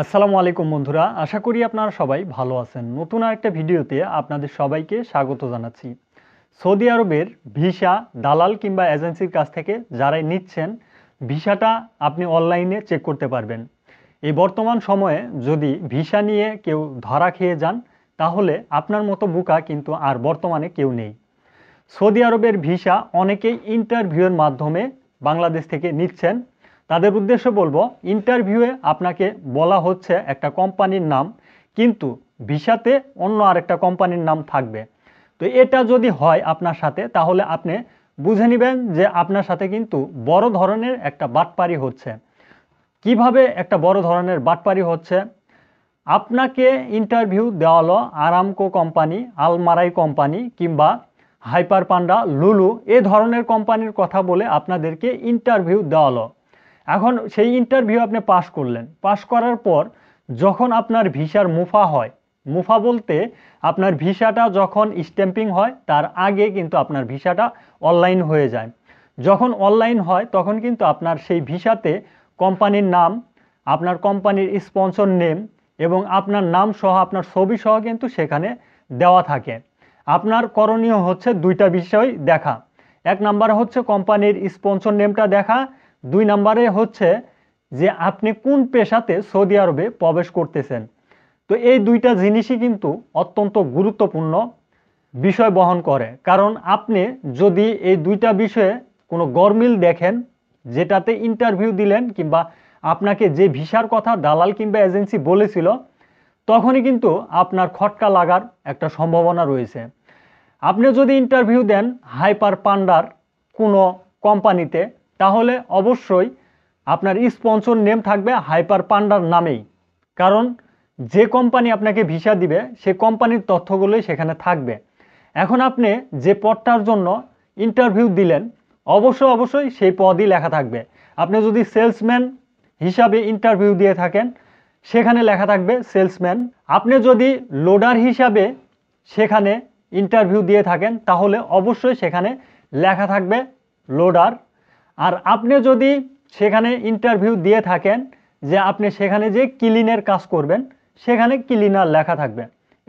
আসসালামু আলাইকুম বন্ধুরা আশা করি আপনারা সবাই ভালো আছেন নতুন আরেকটা ভিডিওতে আপনাদের সবাইকে স্বাগত জানাচ্ছি সৌদি আরবের ভিসা দালাল কিংবা এজেন্সির কাছ থেকে যারাই নিচ্ছেন ভিসাটা আপনি অনলাইনে চেক করতে পারবেন এই বর্তমান সময়ে যদি ভিসা নিয়ে কেউ ধরা খেয়ে যান তাহলে আপনার মতো বুকা কিন্তু আর বর্তমানে কেউ নেই সৌদি আরবের ভিসা অনেকেই ইন্টারভিউয়ের মাধ্যমে বাংলাদেশ থেকে নিচ্ছেন তাদের উদ্দেশ্যে বলবো ইন্টারভিউয়ে আপনাকে বলা হচ্ছে একটা কোম্পানির নাম কিন্তু ভিসাতে অন্য আরেকটা কোম্পানির নাম থাকবে তো এটা যদি হয় আপনার সাথে তাহলে আপনি বুঝে নেবেন যে আপনার সাথে কিন্তু বড় ধরনের একটা বাটপারি হচ্ছে কিভাবে একটা বড় ধরনের বাটপারি হচ্ছে আপনাকে ইন্টারভিউ দেওয়াল আরামকো কোম্পানি আলমারাই কোম্পানি কিংবা হাইপার পান্ডা লুলু এ ধরনের কোম্পানির কথা বলে আপনাদেরকে ইন্টারভিউ দেওয়াল এখন সেই ইন্টারভিউ আপনি পাস করলেন পাস করার পর যখন আপনার ভিসার মুফা হয় মুফা বলতে আপনার ভিসাটা যখন স্ট্যাম্পিং হয় তার আগে কিন্তু আপনার ভিসাটা অনলাইন হয়ে যায় যখন অনলাইন হয় তখন কিন্তু আপনার সেই ভিসাতে কোম্পানির নাম আপনার কোম্পানির স্পন্সর নেম এবং আপনার নাম সহ আপনার ছবি সহ কিন্তু সেখানে দেওয়া থাকে আপনার করণীয় হচ্ছে দুইটা বিষয় দেখা এক নাম্বার হচ্ছে কোম্পানির স্পন্সর নেমটা দেখা দুই নম্বরে হচ্ছে যে আপনি কোন পেশাতে সৌদি আরবে প্রবেশ করতেছেন তো এই দুইটা জিনিসই কিন্তু অত্যন্ত গুরুত্বপূর্ণ বিষয় বহন করে কারণ আপনি যদি এই দুইটা বিষয়ে কোনো গরমিল দেখেন যেটাতে ইন্টারভিউ দিলেন কিংবা আপনাকে যে ভিসার কথা দালাল কিংবা এজেন্সি বলেছিল তখনই কিন্তু আপনার খটকা লাগার একটা সম্ভাবনা রয়েছে আপনি যদি ইন্টারভিউ দেন হাইপার পান্ডার কোনো কোম্পানিতে তাহলে অবশ্যই আপনার স্পন্সর নেম থাকবে হাইপার পান্ডার নামেই কারণ যে কোম্পানি আপনাকে ভিসা দিবে সে কোম্পানির তথ্যগুলোই সেখানে থাকবে এখন আপনি যে পদটার জন্য ইন্টারভিউ দিলেন অবশ্যই অবশ্যই সেই পদই লেখা থাকবে আপনি যদি সেলসম্যান হিসাবে ইন্টারভিউ দিয়ে থাকেন সেখানে লেখা থাকবে সেলসম্যান আপনি যদি লোডার হিসাবে সেখানে ইন্টারভিউ দিয়ে থাকেন তাহলে অবশ্যই সেখানে লেখা থাকবে লোডার আর আপনি যদি সেখানে ইন্টারভিউ দিয়ে থাকেন যে আপনি সেখানে যে ক্লিনের কাজ করবেন সেখানে ক্লিনার লেখা থাকবে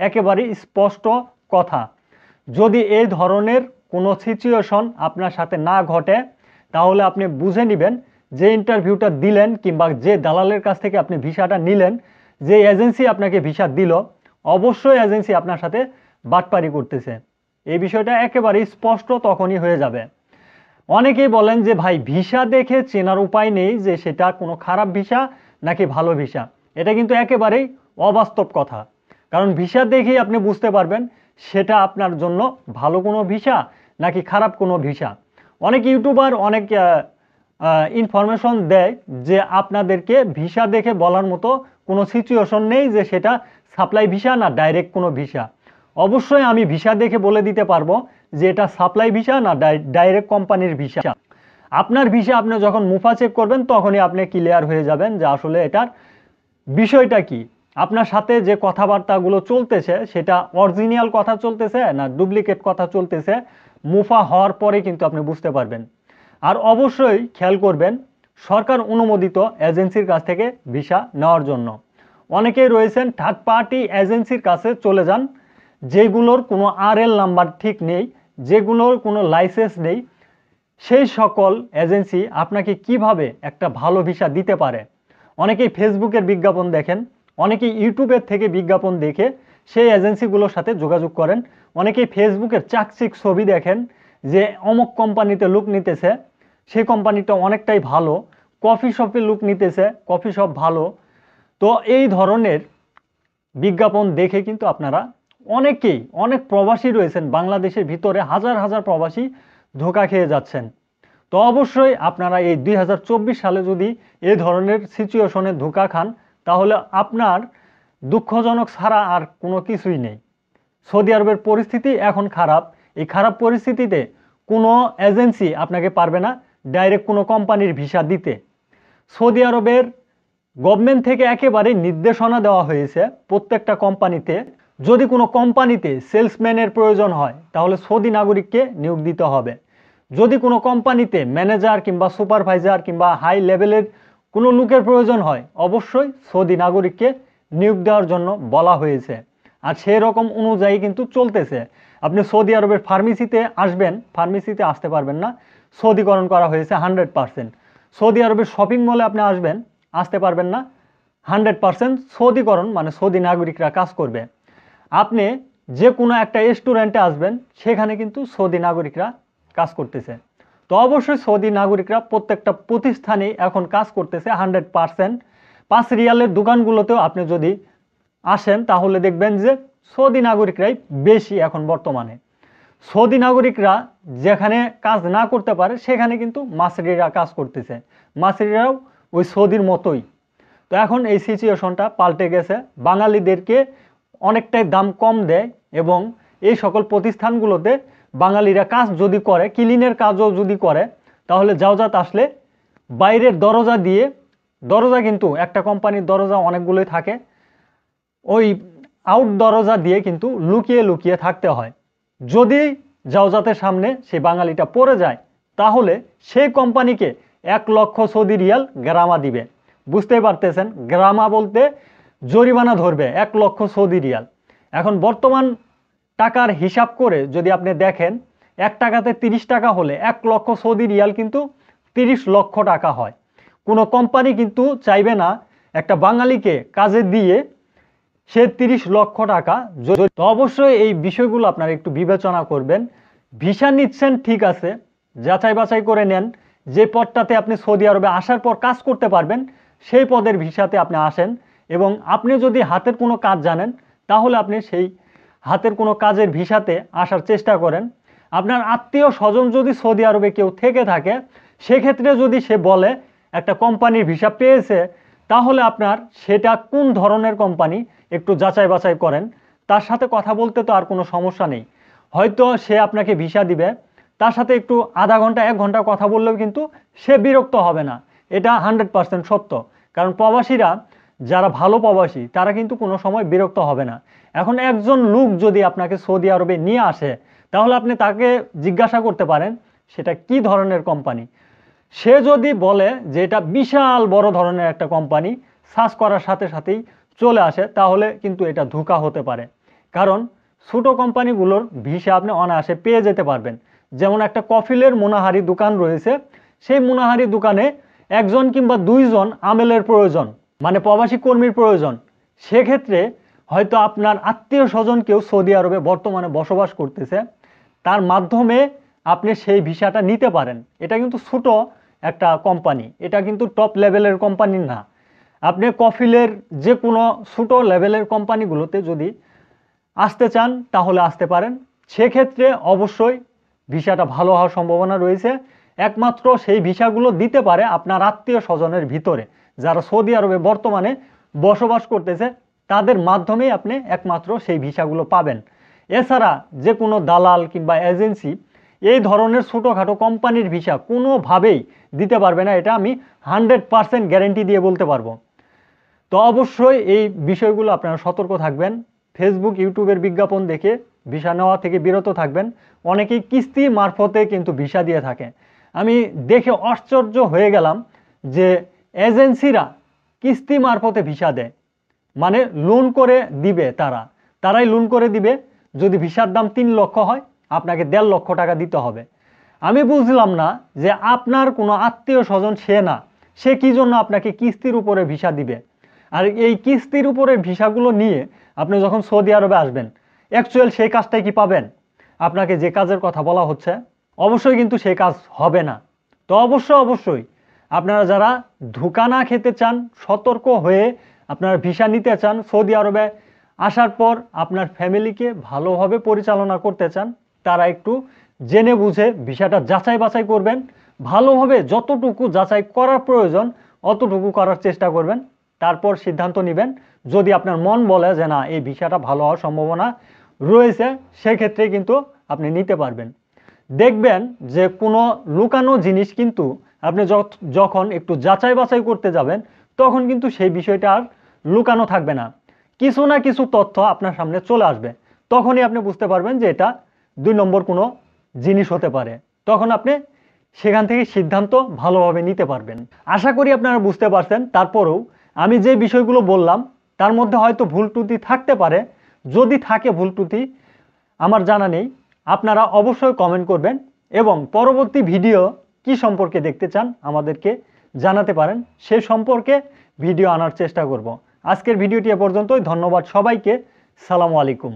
একেবারে স্পষ্ট কথা যদি এই ধরনের কোনো সিচুয়েশন আপনার সাথে না ঘটে তাহলে আপনি বুঝে নেবেন যে ইন্টারভিউটা দিলেন কিংবা যে দালালের কাছ থেকে আপনি ভিসাটা নিলেন যে এজেন্সি আপনাকে ভিসা দিল অবশ্যই এজেন্সি আপনার সাথে বাটপারি করতেছে এই বিষয়টা একেবারে স্পষ্ট তখনই হয়ে যাবে অনেকেই বলেন যে ভাই ভিসা দেখে চেনার উপায় নেই যে সেটা কোনো খারাপ ভিসা নাকি ভালো ভিসা এটা কিন্তু একেবারেই অবাস্তব কথা কারণ ভিসা দেখেই আপনি বুঝতে পারবেন সেটা আপনার জন্য ভালো কোনো ভিসা নাকি খারাপ কোনো ভিসা অনেক ইউটিউবার অনেক ইনফরমেশন দেয় যে আপনাদেরকে ভিসা দেখে বলার মতো কোনো সিচুয়েশন নেই যে সেটা সাপ্লাই ভিসা না ডাইরেক্ট কোনো ভিসা অবশ্যই আমি ভিসা দেখে বলে দিতে পারবো যে এটা সাপ্লাই ভিসা না ডাইরেক্ট কোম্পানির ভিসা আপনার ভিসা আপনি যখন মুফা চেক করবেন তখনই আপনি ক্লিয়ার হয়ে যাবেন যে আসলে এটার বিষয়টা কি আপনার সাথে যে কথাবার্তাগুলো চলতেছে সেটা অরিজিনাল কথা চলতেছে না ডুপ্লিকেট কথা চলতেছে মুফা হওয়ার পরে কিন্তু আপনি বুঝতে পারবেন আর অবশ্যই খেয়াল করবেন সরকার অনুমোদিত এজেন্সির কাছ থেকে ভিসা নেওয়ার জন্য অনেকেই রয়েছেন থার্ড পার্টি এজেন্সির কাছে চলে যান যেগুলোর কোনো আর নাম্বার ঠিক নেই যেগুলোর কোনো লাইসেন্স নেই সেই সকল এজেন্সি আপনাকে কিভাবে একটা ভালো ভিসা দিতে পারে অনেকেই ফেসবুকের বিজ্ঞাপন দেখেন অনেকেই ইউটিউবের থেকে বিজ্ঞাপন দেখে সেই এজেন্সিগুলোর সাথে যোগাযোগ করেন অনেকেই ফেসবুকের চাকচিক ছবি দেখেন যে অমুক কোম্পানিতে লুক নিতেছে সেই কোম্পানিটা অনেকটাই ভালো কফি শপে লুক নিতেছে কফি শপ ভালো তো এই ধরনের বিজ্ঞাপন দেখে কিন্তু আপনারা অনেকেই অনেক প্রবাসী রয়েছেন বাংলাদেশের ভিতরে হাজার হাজার প্রবাসী ধোকা খেয়ে যাচ্ছেন তো অবশ্যই আপনারা এই দুই সালে যদি এ ধরনের সিচুয়েশনে ধোকা খান তাহলে আপনার দুঃখজনক ছাড়া আর কোনো কিছুই নেই সৌদি আরবের পরিস্থিতি এখন খারাপ এই খারাপ পরিস্থিতিতে কোনো এজেন্সি আপনাকে পারবে না ডাইরেক্ট কোনো কোম্পানির ভিসা দিতে সৌদি আরবের গভর্নমেন্ট থেকে একেবারে নির্দেশনা দেওয়া হয়েছে প্রত্যেকটা কোম্পানিতে যদি কোনো কোম্পানিতে সেলসম্যানের প্রয়োজন হয় তাহলে সৌদি নাগরিককে নিয়োগ দিতে হবে যদি কোনো কোম্পানিতে ম্যানেজার কিংবা সুপারভাইজার কিংবা হাই লেভেলের কোনো লোকের প্রয়োজন হয় অবশ্যই সৌদি নাগরিককে নিয়োগ দেওয়ার জন্য বলা হয়েছে আর সেই রকম অনুযায়ী কিন্তু চলতেছে আপনি সৌদি আরবের ফার্মেসিতে আসবেন ফার্মেসিতে আসতে পারবেন না সৌদিকরণ করা হয়েছে হান্ড্রেড পারসেন্ট সৌদি আরবের শপিং মলে আপনি আসবেন আসতে পারবেন না হান্ড্রেড পারসেন্ট সৌদিকরণ মানে সৌদি নাগরিকরা কাজ করবে আপনি যে কোনো একটা রেস্টুরেন্টে আসবেন সেখানে কিন্তু সৌদি নাগরিকরা কাজ করতেছে তো অবশ্যই সৌদি নাগরিকরা প্রত্যেকটা প্রতিষ্ঠানে এখন কাজ করতেছে হান্ড্রেড পারসেন্ট পাঁচ রিয়ালের দোকানগুলোতেও আপনি যদি আসেন তাহলে দেখবেন যে সৌদি নাগরিকরাই বেশি এখন বর্তমানে সৌদি নাগরিকরা যেখানে কাজ না করতে পারে সেখানে কিন্তু মাসরিরা কাজ করতেছে মাসরিরাও ওই সৌদির মতোই তো এখন এই সিচুয়েশনটা পাল্টে গেছে বাঙালিদেরকে অনেকটাই দাম কম দেয় এবং এই সকল প্রতিষ্ঠানগুলোতে বাঙালিরা কাজ যদি করে ক্লিনের কাজও যদি করে তাহলে যাওজাত আসলে বাইরের দরজা দিয়ে দরজা কিন্তু একটা কোম্পানির দরজা অনেকগুলোই থাকে ওই আউট দরজা দিয়ে কিন্তু লুকিয়ে লুকিয়ে থাকতে হয় যদি যাওজাতের সামনে সেই বাঙালিটা পড়ে যায় তাহলে সেই কোম্পানিকে এক লক্ষ সৌদি রিয়াল গ্রামা দিবে বুঝতেই পারতেছেন গ্রামা বলতে জরিমানা ধরবে এক লক্ষ সৌদি রিয়াল এখন বর্তমান টাকার হিসাব করে যদি আপনি দেখেন এক টাকাতে ৩০ টাকা হলে এক লক্ষ সৌদি রিয়াল কিন্তু ৩০ লক্ষ টাকা হয় কোনো কোম্পানি কিন্তু চাইবে না একটা বাঙালিকে কাজে দিয়ে সে ৩০ লক্ষ টাকা তো অবশ্যই এই বিষয়গুলো আপনারা একটু বিবেচনা করবেন ভিসা নিচ্ছেন ঠিক আছে যাচাই বাছাই করে নেন যে পদটাতে আপনি সৌদি আরবে আসার পর কাজ করতে পারবেন সেই পদের ভিসাতে আপনি আসেন এবং আপনি যদি হাতের কোনো কাজ জানেন তাহলে আপনি সেই হাতের কোনো কাজের ভিসাতে আসার চেষ্টা করেন আপনার আত্মীয় স্বজন যদি সৌদি আরবে কেউ থেকে থাকে সেক্ষেত্রে যদি সে বলে একটা কোম্পানির ভিসা পেয়েছে তাহলে আপনার সেটা কোন ধরনের কোম্পানি একটু যাচাই বাছাই করেন তার সাথে কথা বলতে তো আর কোনো সমস্যা নেই হয়তো সে আপনাকে ভিসা দিবে তার সাথে একটু আধা ঘন্টা এক ঘন্টা কথা বললেও কিন্তু সে বিরক্ত হবে না এটা হান্ড্রেড পার্সেন্ট সত্য কারণ প্রবাসীরা যারা ভালো প্রবাসী তারা কিন্তু কোনো সময় বিরক্ত হবে না এখন একজন লোক যদি আপনাকে সৌদি আরবে নিয়ে আসে তাহলে আপনি তাকে জিজ্ঞাসা করতে পারেন সেটা কি ধরনের কোম্পানি সে যদি বলে যে এটা বিশাল বড় ধরনের একটা কোম্পানি সার্চ করার সাথে সাথেই চলে আসে তাহলে কিন্তু এটা ধোকা হতে পারে কারণ ছোটো কোম্পানিগুলোর ভিসা আপনি অনায়াসে পেয়ে যেতে পারবেন যেমন একটা কফিলের মোনাহারি দোকান রয়েছে সেই মোনাহারি দোকানে একজন কিংবা দুইজন আমেলের প্রয়োজন মানে প্রবাসী কর্মীর প্রয়োজন সেক্ষেত্রে হয়তো আপনার আত্মীয় স্বজন কেউ সৌদি আরবে বর্তমানে বসবাস করতেছে তার মাধ্যমে আপনি সেই ভিসাটা নিতে পারেন এটা কিন্তু ছোট একটা কোম্পানি এটা কিন্তু টপ লেভেলের কোম্পানি না আপনি কফিলের যে কোনো ছোট লেভেলের কোম্পানিগুলোতে যদি আসতে চান তাহলে আসতে পারেন সেক্ষেত্রে অবশ্যই ভিসাটা ভালো হওয়ার সম্ভাবনা রয়েছে একমাত্র সেই ভিসাগুলো দিতে পারে আপনার আত্মীয় স্বজনের ভিতরে যারা সৌদি আরবে বর্তমানে বসবাস করতেছে তাদের মাধ্যমেই আপনি একমাত্র সেই ভিসাগুলো পাবেন এছাড়া যে কোনো দালাল কিংবা এজেন্সি এই ধরনের ছোটোখাটো কোম্পানির ভিসা কোনোভাবেই দিতে পারবে না এটা আমি হানড্রেড পারসেন্ট গ্যারেন্টি দিয়ে বলতে পারবো তো অবশ্যই এই বিষয়গুলো আপনারা সতর্ক থাকবেন ফেসবুক ইউটিউবের বিজ্ঞাপন দেখে ভিসা নেওয়া থেকে বিরত থাকবেন অনেকেই কিস্তি মারফতে কিন্তু ভিসা দিয়ে থাকে আমি দেখে আশ্চর্য হয়ে গেলাম যে এজেন্সিরা কিস্তি মারফতে ভিসা দেয় মানে লোন করে দিবে তারা তারাই লোন করে দিবে যদি ভিসার দাম তিন লক্ষ হয় আপনাকে দেড় লক্ষ টাকা দিতে হবে আমি বুঝলাম না যে আপনার কোনো আত্মীয় স্বজন সে না সে কি জন্য আপনাকে কিস্তির উপরে ভিসা দিবে আর এই কিস্তির উপরে ভিসাগুলো নিয়ে আপনি যখন সৌদি আরবে আসবেন অ্যাকচুয়াল সেই কাজটাই কি পাবেন আপনাকে যে কাজের কথা বলা হচ্ছে অবশ্যই কিন্তু সেই কাজ হবে না তো অবশ্য অবশ্যই আপনারা যারা ধোকা না খেতে চান সতর্ক হয়ে আপনারা ভিসা নিতে চান সৌদি আরবে আসার পর আপনার ফ্যামিলিকে ভালোভাবে পরিচালনা করতে চান তারা একটু জেনে বুঝে ভিসাটা যাচাই বাছাই করবেন ভালোভাবে যতটুকু যাচাই করার প্রয়োজন অতটুকু করার চেষ্টা করবেন তারপর সিদ্ধান্ত নেবেন যদি আপনার মন বলে যে না এই ভিসাটা ভালো হওয়ার সম্ভাবনা রয়েছে সেক্ষেত্রে কিন্তু আপনি নিতে পারবেন দেখবেন যে কোনো লুকানো জিনিস কিন্তু আপনি যখন একটু যাচাই বাছাই করতে যাবেন তখন কিন্তু সেই বিষয়টা আর লুকানো থাকবে না কিছু না কিছু তথ্য আপনার সামনে চলে আসবে তখনই আপনি বুঝতে পারবেন যে এটা দুই নম্বর কোনো জিনিস হতে পারে তখন আপনি সেখান থেকে সিদ্ধান্ত ভালোভাবে নিতে পারবেন আশা করি আপনারা বুঝতে পারছেন তারপরেও আমি যে বিষয়গুলো বললাম তার মধ্যে হয়তো ভুল ত্রুটি থাকতে পারে যদি থাকে ভুল ত্রুটি আমার জানা নেই আপনারা অবশ্যই কমেন্ট করবেন এবং পরবর্তী ভিডিও কি সম্পর্কে দেখতে চান আমাদেরকে জানাতে পারেন সে সম্পর্কে ভিডিও আনার চেষ্টা করব আজকের ভিডিওটি এ পর্যন্তই ধন্যবাদ সবাইকে সালামু আলাইকুম